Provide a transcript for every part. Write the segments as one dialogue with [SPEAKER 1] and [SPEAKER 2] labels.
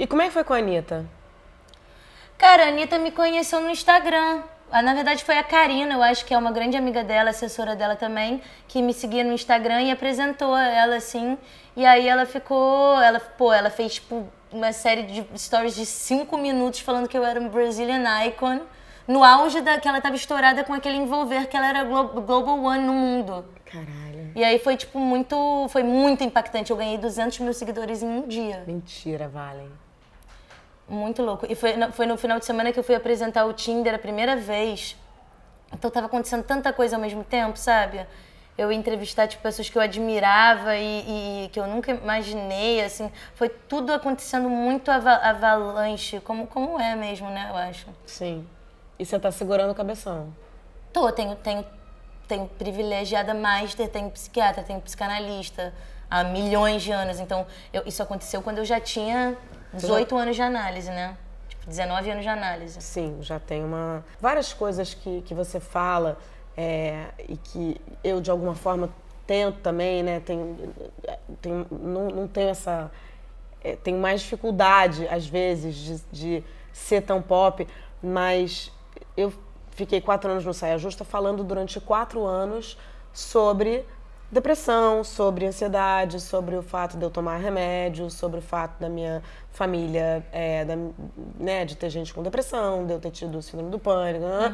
[SPEAKER 1] E como é que foi com a Anitta?
[SPEAKER 2] Cara, a Anitta me conheceu no Instagram. Ah, na verdade, foi a Karina, eu acho que é uma grande amiga dela, assessora dela também, que me seguia no Instagram e apresentou ela assim. E aí ela ficou. Ela, pô, ela fez tipo uma série de stories de cinco minutos falando que eu era um Brazilian icon. No auge da que ela tava estourada com aquele envolver que ela era glo Global One no mundo. Caralho. E aí foi, tipo, muito. Foi muito impactante. Eu ganhei 200 mil seguidores em um dia.
[SPEAKER 1] Mentira, Valen.
[SPEAKER 2] Muito louco. E foi, foi no final de semana que eu fui apresentar o Tinder a primeira vez. Então tava acontecendo tanta coisa ao mesmo tempo, sabe? Eu entrevistar tipo, pessoas que eu admirava e, e que eu nunca imaginei, assim. Foi tudo acontecendo muito avalanche, como, como é mesmo, né? Eu acho.
[SPEAKER 1] Sim. E você tá segurando o
[SPEAKER 2] cabeção? Tô, tenho, tenho, tenho privilegiada master, tenho psiquiatra, tenho psicanalista há milhões de anos. Então, eu, isso aconteceu quando eu já tinha 18 anos de análise, né?
[SPEAKER 1] 19 tipo, anos de análise. Sim, já tem uma. Várias coisas que, que você fala é, e que eu, de alguma forma, tento também, né? Tenho, tenho, não, não tenho essa. É, tenho mais dificuldade, às vezes, de, de ser tão pop, mas eu fiquei quatro anos no Saia Justa falando durante quatro anos sobre depressão, sobre ansiedade, sobre o fato de eu tomar remédio, sobre o fato da minha família, é, da, né, de ter gente com depressão, de eu ter tido o síndrome do pânico. Né?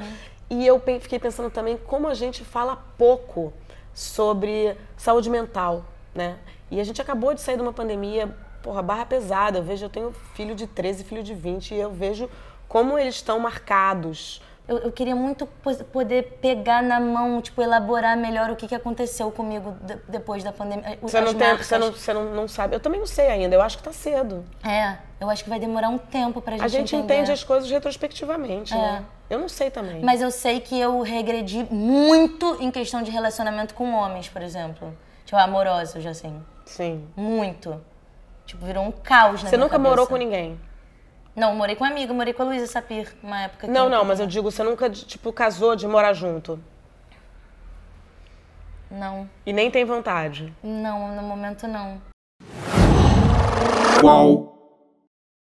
[SPEAKER 1] Uhum. E eu pe fiquei pensando também como a gente fala pouco sobre saúde mental, né? E a gente acabou de sair de uma pandemia, porra, barra pesada. Eu vejo, eu tenho filho de 13, filho de 20, e eu vejo como eles estão marcados eu, eu, queria muito
[SPEAKER 2] poder pegar na mão, tipo, elaborar melhor o que, que aconteceu comigo de, depois da pandemia. Eh, você não, tem, você não,
[SPEAKER 1] você não, não, sabe. Eu também não sei ainda, eu acho que tá cedo.
[SPEAKER 2] É, eu acho que vai demorar um tempo pra gente A gente entender. entende as
[SPEAKER 1] coisas retrospectivamente, é. né? Eu não sei também. Mas eu
[SPEAKER 2] sei que eu regredi muito em questão de relacionamento com homens, por exemplo. Tipo, amorosos, assim. Sim. Muito. Tipo, virou um caos na Você nunca cabeça. morou com ninguém? Não, morei com uma amiga, morei com a Luísa Sapir, uma época. não, não, mas
[SPEAKER 1] eu digo, você nunca, tipo, casou de morar junto? Não. E nem tem vontade?
[SPEAKER 2] Não, no momento não. Qual?